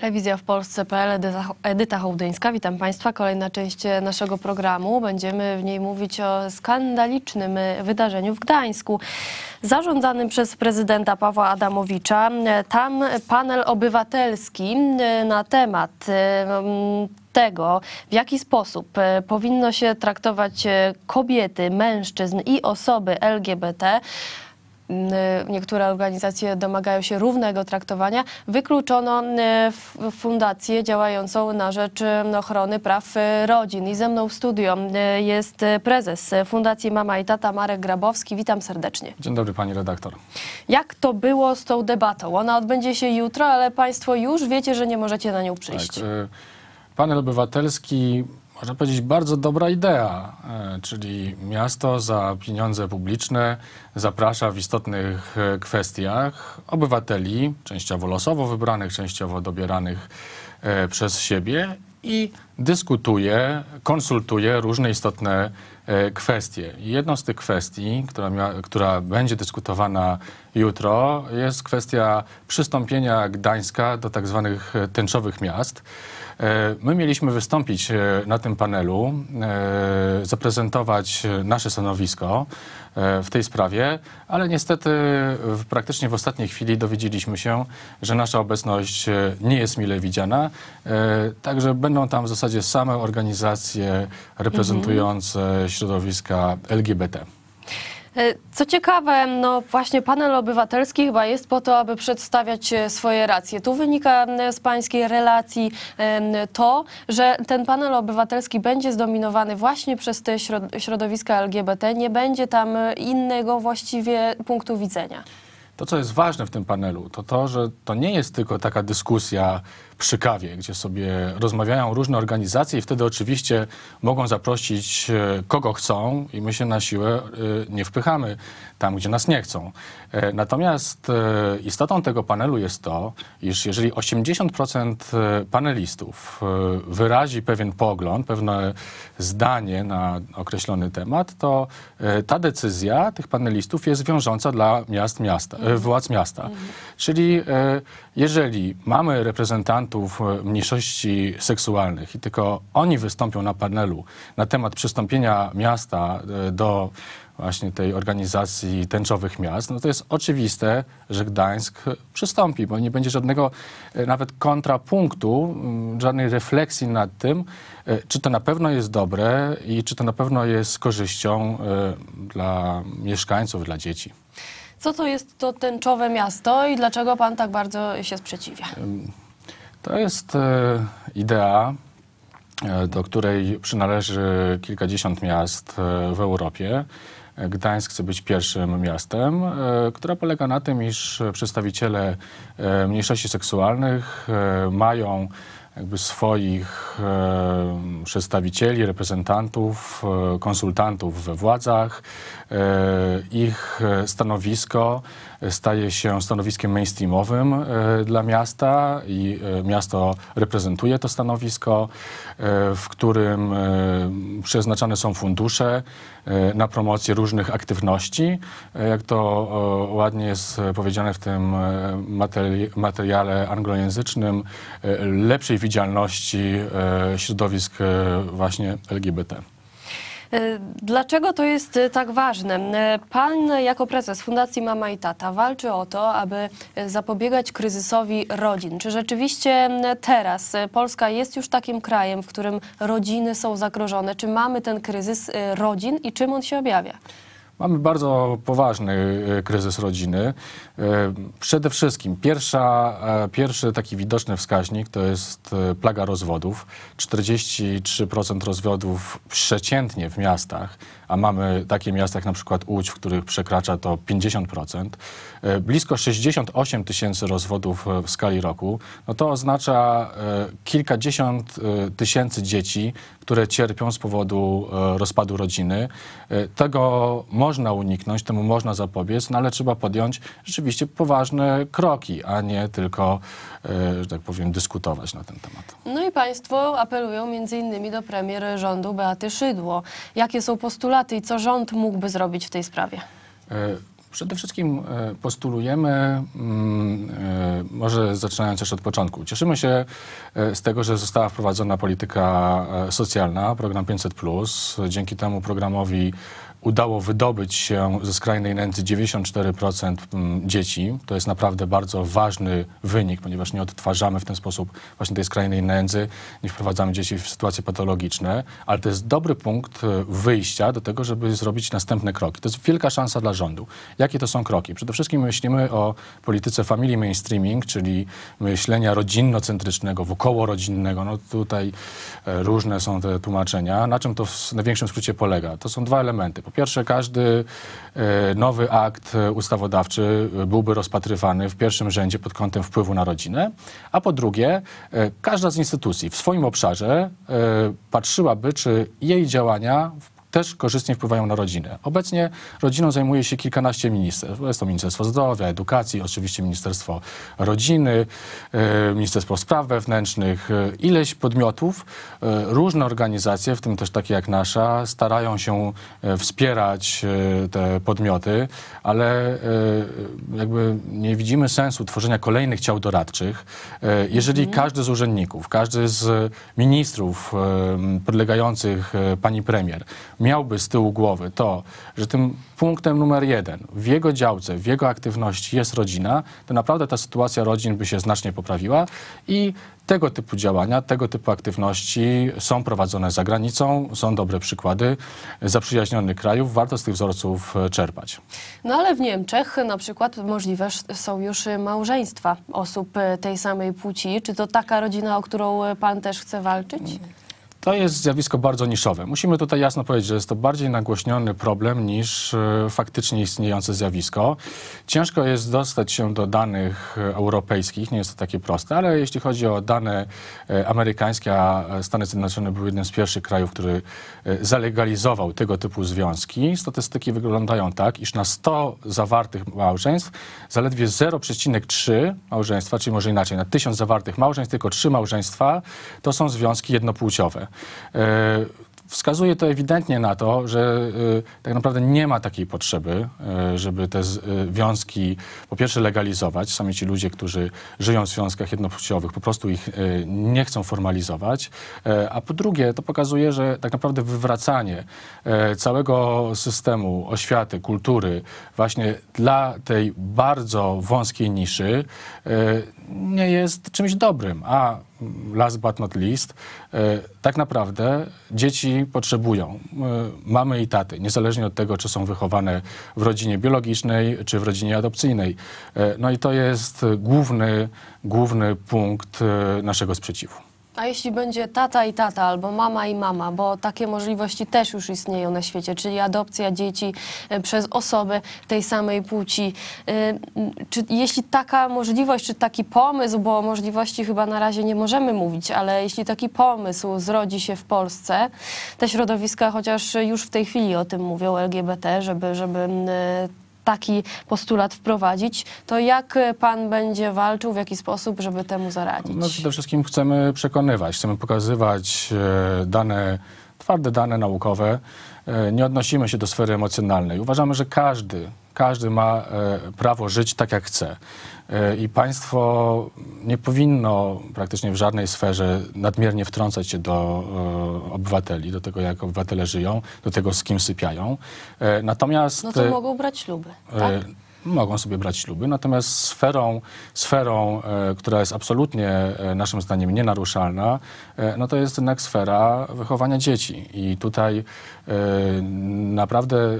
Telewizja w Polsce.pl, Edyta Hołdyńska. Witam Państwa. Kolejna część e, naszego programu. Będziemy w niej mówić o skandalicznym e, wydarzeniu w Gdańsku, zarządzanym przez prezydenta Pawła Adamowicza. E, tam panel obywatelski na temat tego, w jaki sposób powinno się traktować kobiety, mężczyzn i osoby LGBT Y, niektóre organizacje domagają się równego traktowania, wykluczono y, fundację działającą na rzecz y, ochrony praw rodzin. I ze mną w studio jest prezes Fundacji Mama i Tata Marek Grabowski. Witam serdecznie. Dzień dobry pani redaktor. Jak to było z tą debatą? Ona odbędzie się jutro, ale państwo już wiecie, że nie możecie na nią tak, przyjść. Tak, Panel obywatelski można powiedzieć, bardzo dobra idea, e, czyli miasto za pieniądze publiczne zaprasza w istotnych e, kwestiach obywateli, częściowo losowo wybranych, częściowo dobieranych e, przez siebie i dyskutuje, konsultuje różne istotne kwestie. Jedną z tych kwestii, która, mia, która będzie dyskutowana jutro, jest kwestia przystąpienia Gdańska do tak zwanych tęczowych miast. E, my mieliśmy wystąpić e, na tym panelu, e, zaprezentować nasze stanowisko w tej sprawie, ale niestety praktycznie w ostatniej chwili dowiedzieliśmy się, że nasza obecność nie jest mile widziana, także będą tam w zasadzie same organizacje mhm. reprezentujące środowiska LGBT. E, co ciekawe, no właśnie panel obywatelski chyba jest po to, aby przedstawiać e, swoje racje. Tu wynika e, z pańskiej relacji to, że ten panel obywatelski będzie zdominowany właśnie przez te środowiska LGBT, nie będzie tam innego właściwie punktu widzenia. To, co jest ważne w tym panelu, to to, że to nie jest tylko taka dyskusja przy kawie, gdzie sobie rozmawiają różne organizacje i wtedy oczywiście mogą zaprosić e, kogo chcą i my się na siłę e, nie wpychamy tam, gdzie nas nie chcą. E, natomiast istotą tego panelu jest to, iż jeżeli 80% panelistów wyrazi pewien pogląd, pewne zdanie na określony temat, to ta decyzja tych panelistów jest wiążąca dla miast, miasta, władz miasta. Mhm. Czyli jeżeli mamy reprezentantów reprezentantów e, mniejszości seksualnych i tylko oni wystąpią na panelu na temat przystąpienia miasta e, do właśnie tej organizacji tęczowych miast, no to jest oczywiste, że Gdańsk przystąpi, bo nie będzie żadnego e, nawet kontrapunktu, mm, żadnej refleksji nad tym, czy to na pewno jest dobre i czy to na pewno jest z korzyścią dla mieszkańców, dla dzieci. Co to jest to tęczowe miasto i dlaczego pan tak bardzo się sprzeciwia? To jest e, idea, e, do której przynależy kilkadziesiąt miast e, w Europie. Gdańsk chce być pierwszym miastem, która polega na tym, iż przedstawiciele mniejszości seksualnych mają jakby swoich przedstawicieli, reprezentantów, konsultantów we władzach. ich stanowisko staje się stanowiskiem mainstreamowym e, dla miasta i e, miasto reprezentuje to stanowisko, e, w którym przeznaczane są fundusze na promocję różnych aktywności. Jak to ładnie jest powiedziane w tym materiale anglojęzycznym, lepszej widzialności środowisk właśnie LGBT. E, dlaczego to jest e, tak ważne? E, pan jako prezes Fundacji Mama i Tata walczy o to, aby zapobiegać kryzysowi rodzin. Czy rzeczywiście teraz Polska jest już takim krajem, w którym rodziny są zagrożone? Czy mamy ten kryzys rodzin i czym on się objawia? Mamy bardzo poważny e, kryzys rodziny. E, przede wszystkim pierwsza, e, pierwszy taki widoczny wskaźnik to jest plaga rozwodów. 43% rozwodów przeciętnie w miastach, a mamy takie miasta jak na przykład Łódź, w których przekracza to 50%. Blisko 68 tysięcy rozwodów w skali roku. No to oznacza kilkadziesiąt tysięcy dzieci, które cierpią z powodu rozpadu rodziny. Tego może można uniknąć, temu można zapobiec, no ale trzeba podjąć rzeczywiście poważne kroki, a nie tylko, e, że tak powiem, dyskutować na ten temat. No i Państwo apelują między innymi do premier rządu Beaty Szydło. Jakie są postulaty i co rząd mógłby zrobić w tej sprawie? E, przede wszystkim e, postulujemy, mm, może zaczynając jeszcze od początku, cieszymy się z tego, że została wprowadzona polityka socjalna, program 500. Dzięki temu programowi udało wydobyć się ze skrajnej nędzy 94% mm, dzieci. To jest naprawdę bardzo ważny wynik, ponieważ nie odtwarzamy w ten sposób właśnie tej skrajnej nędzy, nie wprowadzamy dzieci w sytuacje patologiczne, ale to jest dobry punkt e, wyjścia do tego, żeby zrobić następne kroki. To jest wielka szansa dla rządu. Jakie to są kroki? Przede wszystkim myślimy o polityce family mainstreaming, czyli myślenia rodzinnocentrycznego, wokołorodzinnego. No tutaj e, różne są te tłumaczenia. Na czym to w największym skrócie polega? To są dwa elementy. Po pierwsze, każdy e, nowy akt ustawodawczy byłby rozpatrywany w pierwszym rzędzie pod kątem wpływu na rodzinę, a po drugie, e, każda z instytucji w swoim obszarze e, patrzyłaby, czy jej działania wpływają też korzystnie wpływają na rodzinę. Obecnie rodziną zajmuje się kilkanaście ministerstw. Jest to Ministerstwo Zdrowia, Edukacji, oczywiście Ministerstwo Rodziny, e, Ministerstwo Spraw Wewnętrznych, e, ileś podmiotów. E, różne organizacje, w tym też takie jak nasza, starają się wspierać te podmioty, ale jakby nie widzimy sensu tworzenia kolejnych ciał doradczych, jeżeli mhm. każdy z urzędników, każdy z ministrów podlegających pani premier miałby z tyłu głowy to, że tym punktem numer jeden w jego działce, w jego aktywności jest rodzina, to naprawdę ta sytuacja rodzin by się znacznie poprawiła i tego typu działania, tego typu aktywności są prowadzone za granicą, są dobre przykłady zaprzyjaźnionych krajów, warto z tych wzorców e, czerpać. No ale w Niemczech na przykład możliwe są już e, małżeństwa osób e, tej samej płci. Czy to taka rodzina, o którą pan też chce walczyć? Nie. To jest zjawisko bardzo niszowe. Musimy tutaj jasno powiedzieć, że jest to bardziej nagłośniony problem niż e, faktycznie istniejące zjawisko. Ciężko jest dostać się do danych e, europejskich, nie jest to takie proste, ale jeśli chodzi o dane e, amerykańskie, a Stany Zjednoczone były jednym z pierwszych krajów, który zalegalizował tego typu związki, statystyki wyglądają tak, iż na 100 zawartych małżeństw zaledwie 0,3 małżeństwa, czyli może inaczej, na 1000 zawartych małżeństw tylko 3 małżeństwa to są związki jednopłciowe. E, wskazuje to ewidentnie na to, że e, tak naprawdę nie ma takiej potrzeby, e, żeby te związki po pierwsze legalizować. Sami ci ludzie, którzy żyją w związkach jednopłciowych, po prostu ich nie chcą formalizować. A po drugie, to pokazuje, że tak naprawdę wywracanie całego systemu oświaty, kultury właśnie dla tej bardzo wąskiej niszy nie jest czymś dobrym. A last but not least, e, tak naprawdę dzieci potrzebują e, mamy i taty, niezależnie od tego, czy są wychowane w rodzinie biologicznej, czy w rodzinie adopcyjnej. E, no i to jest główny, główny punkt naszego sprzeciwu. A jeśli będzie tata i tata, albo mama i mama, bo takie możliwości też już istnieją na świecie, czyli adopcja dzieci e, przez osoby tej samej płci. E, czy jeśli taka możliwość, czy taki pomysł, bo możliwości chyba na razie nie możemy mówić, ale jeśli taki pomysł zrodzi się w Polsce, te środowiska chociaż już w tej chwili o tym mówią LGBT, żeby, żeby e, taki postulat wprowadzić, to jak pan będzie walczył, w jaki sposób, żeby temu zaradzić? No, przede wszystkim chcemy przekonywać, chcemy pokazywać e, dane twarde dane naukowe, e, nie odnosimy się do sfery emocjonalnej. Uważamy, że każdy, każdy ma e, prawo żyć tak, jak chce. E, I państwo nie powinno praktycznie w żadnej sferze nadmiernie wtrącać się do obywateli, do tego, jak obywatele żyją, do tego, z kim sypiają. Natomiast... No to mogą brać śluby, tak? mogą sobie brać śluby, natomiast sferą, sferą e, która jest absolutnie e, naszym zdaniem nienaruszalna, e, no to jest jednak sfera wychowania dzieci. I tutaj E, naprawdę e,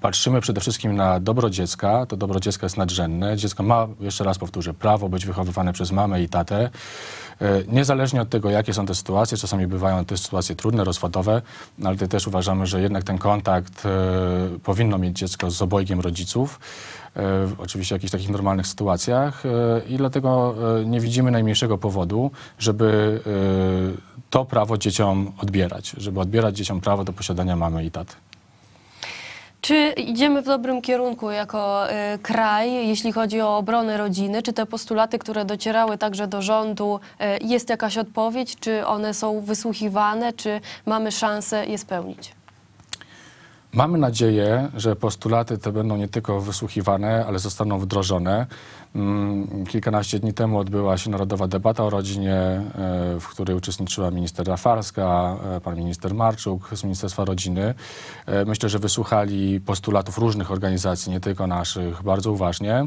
patrzymy przede wszystkim na dobro dziecka. To dobro dziecka jest nadrzędne. Dziecko ma, jeszcze raz powtórzę, prawo być wychowywane przez mamę i tatę. E, niezależnie od tego, jakie są te sytuacje, czasami bywają te sytuacje trudne, rozwodowe, no, ale też uważamy, że jednak ten kontakt powinno mieć dziecko z obojgiem rodziców oczywiście w jakichś takich normalnych sytuacjach i dlatego nie widzimy najmniejszego powodu, żeby to prawo dzieciom odbierać, żeby odbierać dzieciom prawo do posiadania mamy i taty. Czy idziemy w dobrym kierunku jako y, kraj, jeśli chodzi o obronę rodziny? Czy te postulaty, które docierały także do rządu, y, jest jakaś odpowiedź? Czy one są wysłuchiwane? Czy mamy szansę je spełnić? Mamy nadzieję, że postulaty te będą nie tylko wysłuchiwane, ale zostaną wdrożone. Mm, kilkanaście dni temu odbyła się narodowa debata o rodzinie, e, w której uczestniczyła minister Afarska, e, pan minister Marczuk z Ministerstwa Rodziny. E, myślę, że wysłuchali postulatów różnych organizacji, nie tylko naszych, bardzo uważnie.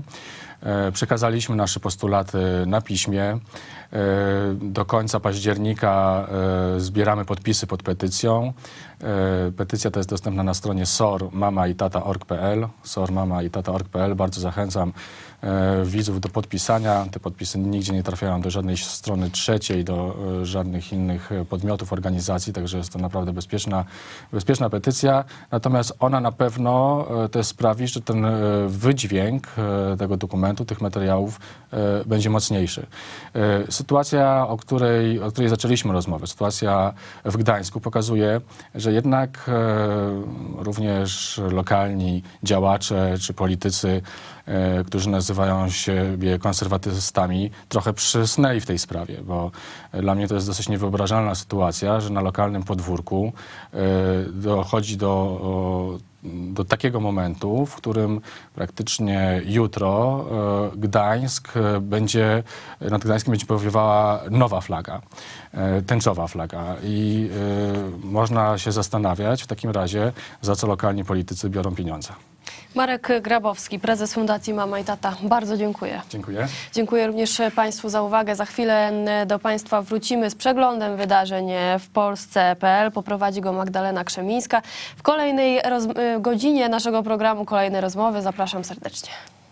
E, przekazaliśmy nasze postulaty na piśmie. E, do końca października e, zbieramy podpisy pod petycją. Petycja ta jest dostępna na stronie sormamaiTata.org.pl sormamaiTata.org.pl Bardzo zachęcam widzów do podpisania. Te podpisy nigdzie nie trafiają do żadnej strony trzeciej, do żadnych innych podmiotów, organizacji, także jest to naprawdę bezpieczna, bezpieczna petycja. Natomiast ona na pewno też sprawi, że ten wydźwięk tego dokumentu dokumentu, tych materiałów e, będzie mocniejszy. E, sytuacja, o której, o której zaczęliśmy rozmowę, sytuacja w Gdańsku pokazuje, że jednak e, również lokalni działacze czy politycy, którzy nazywają siebie konserwatystami, trochę przysnęli w tej sprawie, bo dla mnie to jest dosyć niewyobrażalna sytuacja, że na lokalnym podwórku dochodzi do do takiego momentu, w którym praktycznie jutro e, Gdańsk e, będzie, nad Gdańskiem będzie powiewała nowa flaga, e, tęczowa flaga. I można się zastanawiać w takim razie, za co lokalni politycy biorą pieniądze. Marek Grabowski, prezes Fundacji Mama i Tata. Bardzo dziękuję. Dziękuję. Dziękuję również Państwu za uwagę. Za chwilę do Państwa wrócimy z przeglądem wydarzeń w Polsce.pl. Poprowadzi go Magdalena Krzemińska. W kolejnej y, godzinie naszego programu kolejne rozmowy. Zapraszam serdecznie.